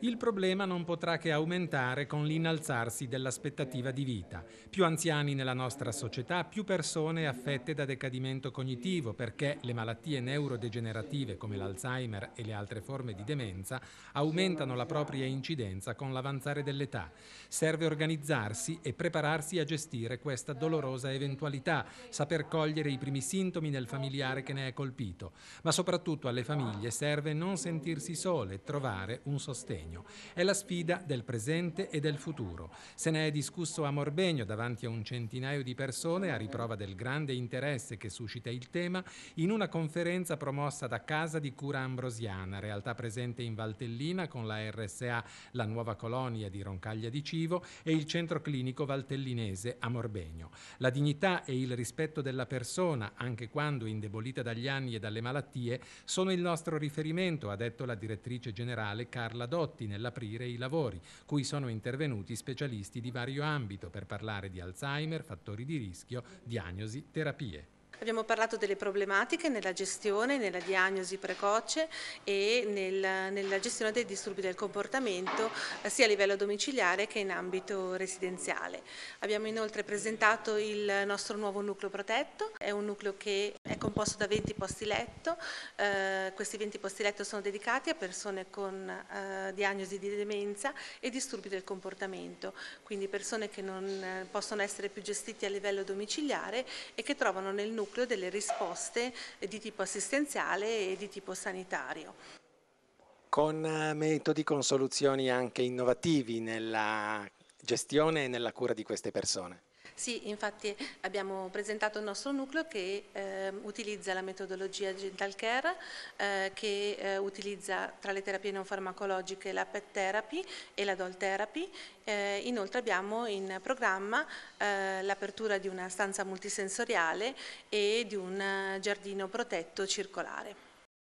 Il problema non potrà che aumentare con l'innalzarsi dell'aspettativa di vita. Più anziani nella nostra società, più persone affette da decadimento cognitivo, perché le malattie neurodegenerative come l'Alzheimer e le altre forme di demenza aumentano la propria incidenza con l'avanzare dell'età. Serve organizzarsi e prepararsi a gestire questa dolorosa eventualità, saper cogliere i primi sintomi nel familiare che ne è colpito, ma soprattutto alle famiglie serve non sentirsi sole, trovare un sostegno. Morbegno. È la sfida del presente e del futuro. Se ne è discusso a Morbegno davanti a un centinaio di persone, a riprova del grande interesse che suscita il tema, in una conferenza promossa da Casa di Cura Ambrosiana, realtà presente in Valtellina con la RSA La Nuova Colonia di Roncaglia di Civo e il Centro Clinico Valtellinese a Morbegno. La dignità e il rispetto della persona, anche quando indebolita dagli anni e dalle malattie, sono il nostro riferimento, ha detto la direttrice generale Carla Dotti Andreotti nell'aprire i lavori, cui sono intervenuti specialisti di vario ambito per parlare di Alzheimer, fattori di rischio, diagnosi, terapie. Abbiamo parlato delle problematiche nella gestione, nella diagnosi precoce e nel, nella gestione dei disturbi del comportamento eh, sia a livello domiciliare che in ambito residenziale. Abbiamo inoltre presentato il nostro nuovo nucleo protetto, è un nucleo che è composto da 20 posti letto, eh, questi 20 posti letto sono dedicati a persone con eh, diagnosi di demenza e disturbi del comportamento, quindi persone che non eh, possono essere più gestite a livello domiciliare e che trovano nel nucleo nucleo delle risposte eh, di tipo assistenziale e di tipo sanitario con eh, metodi con soluzioni anche innovativi nella gestione e nella cura di queste persone. Sì, infatti abbiamo presentato il nostro nucleo che eh, utilizza la metodologia Gental Care, eh, che eh, utilizza tra le terapie non farmacologiche la PET therapy e la DOL therapy. Eh, inoltre abbiamo in programma eh, l'apertura di una stanza multisensoriale e di un eh, giardino protetto circolare.